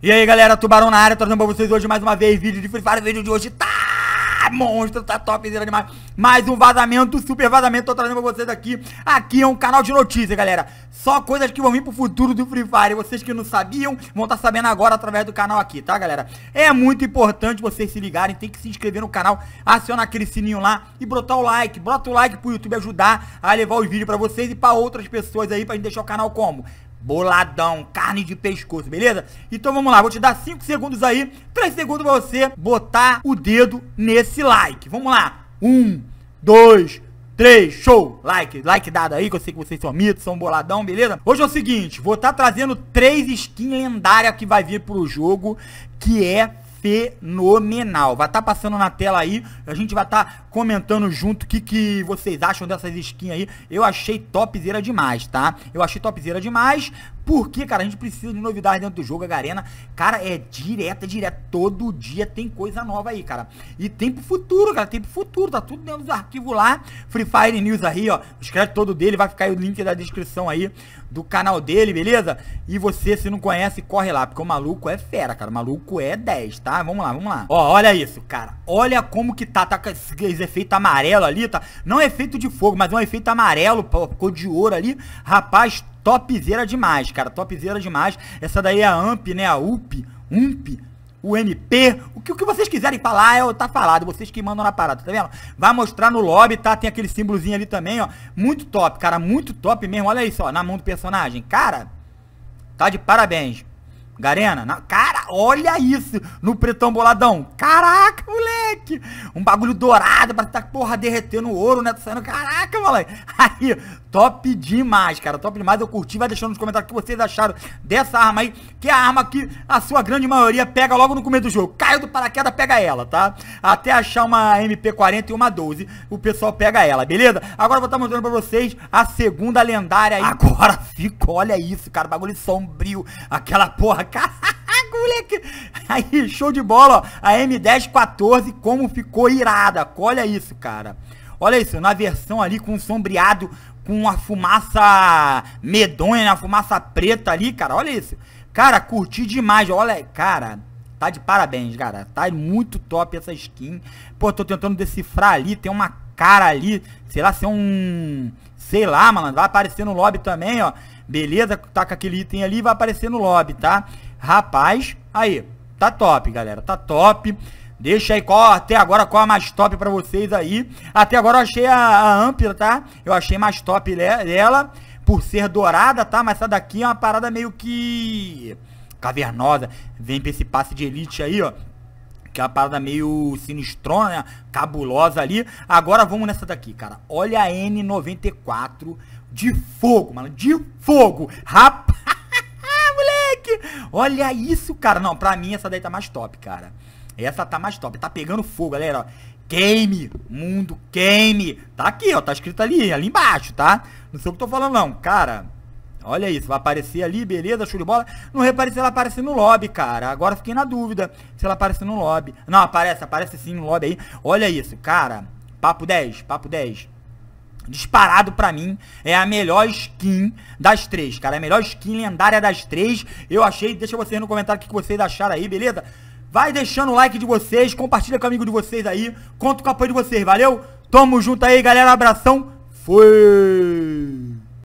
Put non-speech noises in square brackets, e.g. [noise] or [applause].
E aí galera, Tubarão na área, trazendo pra vocês hoje mais uma vez vídeo de Free Fire, vídeo de hoje tá monstro, tá top topzera demais Mais um vazamento, super vazamento, tô trazendo pra vocês aqui Aqui é um canal de notícia galera, só coisas que vão vir pro futuro do Free Fire Vocês que não sabiam, vão estar tá sabendo agora através do canal aqui, tá galera? É muito importante vocês se ligarem, tem que se inscrever no canal Acionar aquele sininho lá e botar o like bota o like pro YouTube ajudar a levar os vídeos pra vocês e pra outras pessoas aí Pra gente deixar o canal como? Boladão, carne de pescoço, beleza? Então vamos lá, vou te dar 5 segundos aí, 3 segundos pra você botar o dedo nesse like. Vamos lá. 1, 2, 3, show! Like, like dado aí, que eu sei que vocês são mitos, são boladão, beleza? Hoje é o seguinte, vou estar tá trazendo 3 skins lendárias que vai vir pro jogo, que é fenomenal. Vai estar tá passando na tela aí, a gente vai estar tá comentando junto o que, que vocês acham dessas skins aí. Eu achei topzera demais, tá? Eu achei topzera demais, porque, cara, a gente precisa de novidade dentro do jogo. A Garena, cara, é direta, é direta. Todo dia tem coisa nova aí, cara. E tem pro futuro, cara. Tem pro futuro. Tá tudo dentro dos arquivos lá. Free Fire News aí, ó. escreve todo dele. Vai ficar aí o link da descrição aí do canal dele, beleza? E você, se não conhece, corre lá. Porque o maluco é fera, cara. O maluco é 10, tá? Vamos lá, vamos lá. Ó, olha isso, cara. Olha como que tá. Tá com esse efeito amarelo ali, tá? Não é efeito de fogo, mas é um efeito amarelo, cor de ouro ali. Rapaz, Topzera demais, cara. Topzera demais. Essa daí é a AMP, né? A UP, UMP, o MP. O que, o que vocês quiserem falar, é, tá falado. Vocês que mandam na parada, tá vendo? Vai mostrar no lobby, tá? Tem aquele símbolozinho ali também, ó. Muito top, cara. Muito top mesmo. Olha isso, ó. Na mão do personagem. Cara, tá de parabéns. Garena, na... cara, olha isso no pretão boladão. Caraca, um bagulho dourado, pra tá, porra, derretendo ouro, né? Tá saindo, caraca, moleque. [laughs] Aí, top demais, cara. Top demais. Eu curti. Vai deixando nos comentários o que vocês acharam dessa arma aí, que é a arma que a sua grande maioria pega logo no começo do jogo. Caiu do paraquedas, pega ela, tá? Até achar uma MP40 e uma 12, o pessoal pega ela, beleza? Agora eu vou estar tá mostrando pra vocês a segunda lendária aí. Agora ficou, olha isso, cara. Bagulho sombrio. Aquela porra, [laughs] cara moleque. [laughs] Aí, show de bola, ó. A M1014, como ficou irada. Olha isso, cara. Olha isso, na versão ali com sombreado, com a fumaça medonha, a fumaça preta ali, cara. Olha isso. Cara, curti demais. Olha, cara, tá de parabéns, cara. Tá muito top essa skin. Pô, tô tentando decifrar ali, tem uma cara ali, sei lá, se é um... Sei lá, mano, vai aparecer no lobby também, ó. Beleza, tá com aquele item ali, vai aparecer no lobby, tá? Rapaz, aí, tá top, galera, tá top. Deixa aí qual, até agora qual a mais top pra vocês aí. Até agora eu achei a, a tá? Eu achei mais top dela, por ser dourada, tá? Mas essa daqui é uma parada meio que cavernosa. Vem pra esse passe de elite aí, ó. Que é uma parada meio sinistrona, né? Cabulosa ali. Agora vamos nessa daqui, cara. Olha a N94 de fogo, mano. De fogo. Rapaz. Olha isso, cara. Não, pra mim essa daí tá mais top, cara. Essa tá mais top. Tá pegando fogo, galera, Game, mundo, game. Tá aqui, ó. Tá escrito ali, ali embaixo, tá? Não sei o que eu tô falando, não. Cara, olha isso. Vai aparecer ali, beleza, show de bola. Não reparei se ela apareceu no lobby, cara. Agora fiquei na dúvida se ela aparece no lobby. Não, aparece, aparece sim no lobby aí. Olha isso, cara. Papo 10, papo 10 disparado pra mim, é a melhor skin das três, cara. É a melhor skin lendária das três. Eu achei, deixa vocês no comentário o que vocês acharam aí, beleza? Vai deixando o like de vocês, compartilha com o amigo de vocês aí. Conto com o apoio de vocês, valeu? Tamo junto aí, galera. Abração. Fui!